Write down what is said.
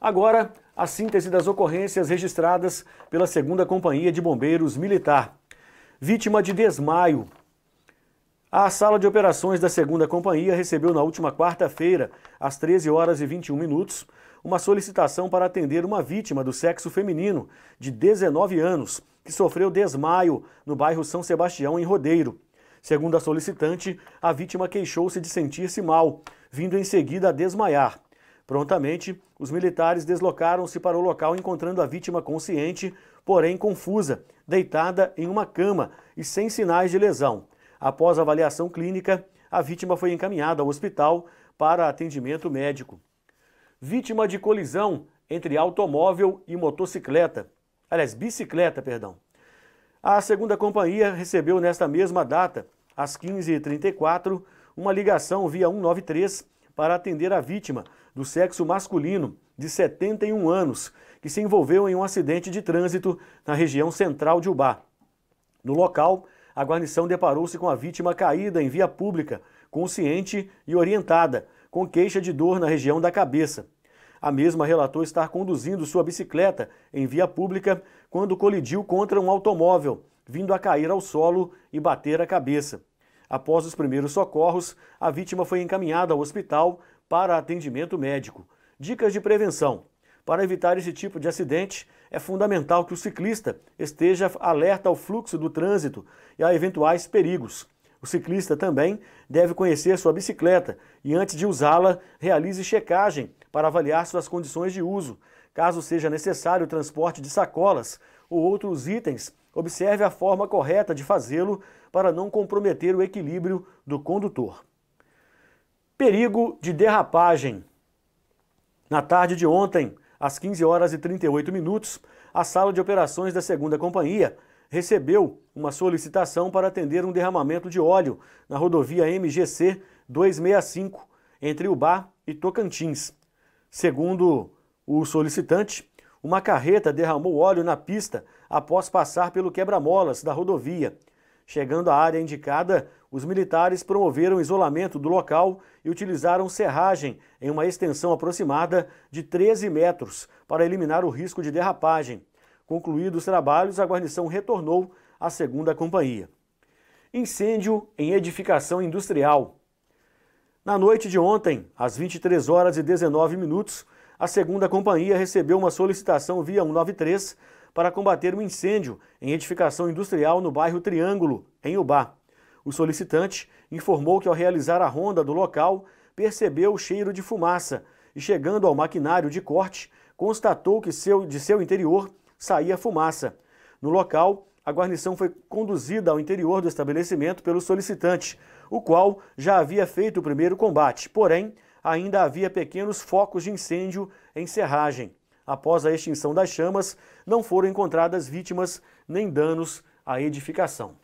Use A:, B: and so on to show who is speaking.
A: Agora, a síntese das ocorrências registradas pela 2 Companhia de Bombeiros Militar. Vítima de desmaio. A sala de operações da 2 Companhia recebeu na última quarta-feira, às 13 horas e 21 minutos, uma solicitação para atender uma vítima do sexo feminino, de 19 anos, que sofreu desmaio no bairro São Sebastião, em Rodeiro. Segundo a solicitante, a vítima queixou-se de sentir-se mal, vindo em seguida a desmaiar. Prontamente, os militares deslocaram-se para o local, encontrando a vítima consciente, porém confusa, deitada em uma cama e sem sinais de lesão. Após avaliação clínica, a vítima foi encaminhada ao hospital para atendimento médico. Vítima de colisão entre automóvel e motocicleta. Aliás, bicicleta, perdão. A segunda companhia recebeu nesta mesma data, às 15h34, uma ligação via 193 para atender a vítima, do sexo masculino, de 71 anos, que se envolveu em um acidente de trânsito na região central de Ubá. No local, a guarnição deparou-se com a vítima caída em via pública, consciente e orientada, com queixa de dor na região da cabeça. A mesma relatou estar conduzindo sua bicicleta em via pública quando colidiu contra um automóvel, vindo a cair ao solo e bater a cabeça. Após os primeiros socorros, a vítima foi encaminhada ao hospital para atendimento médico. Dicas de prevenção. Para evitar esse tipo de acidente, é fundamental que o ciclista esteja alerta ao fluxo do trânsito e a eventuais perigos. O ciclista também deve conhecer sua bicicleta e, antes de usá-la, realize checagem para avaliar suas condições de uso. Caso seja necessário o transporte de sacolas ou outros itens, observe a forma correta de fazê-lo para não comprometer o equilíbrio do condutor. Perigo de derrapagem. Na tarde de ontem, às 15 horas e 38 minutos, a sala de operações da segunda companhia recebeu uma solicitação para atender um derramamento de óleo na rodovia MGC 265 entre Ubá e Tocantins. Segundo o solicitante, uma carreta derramou óleo na pista após passar pelo quebra-molas da rodovia. Chegando à área indicada, os militares promoveram isolamento do local e utilizaram serragem em uma extensão aproximada de 13 metros para eliminar o risco de derrapagem. Concluídos os trabalhos, a guarnição retornou à segunda companhia. Incêndio em edificação industrial. Na noite de ontem, às 23 horas e 19 minutos, a segunda companhia recebeu uma solicitação via 193 para combater um incêndio em edificação industrial no bairro Triângulo, em Ubá. O solicitante informou que ao realizar a ronda do local, percebeu o cheiro de fumaça e chegando ao maquinário de corte, constatou que seu, de seu interior saía fumaça. No local, a guarnição foi conduzida ao interior do estabelecimento pelo solicitante, o qual já havia feito o primeiro combate, porém ainda havia pequenos focos de incêndio em serragem. Após a extinção das chamas, não foram encontradas vítimas nem danos à edificação.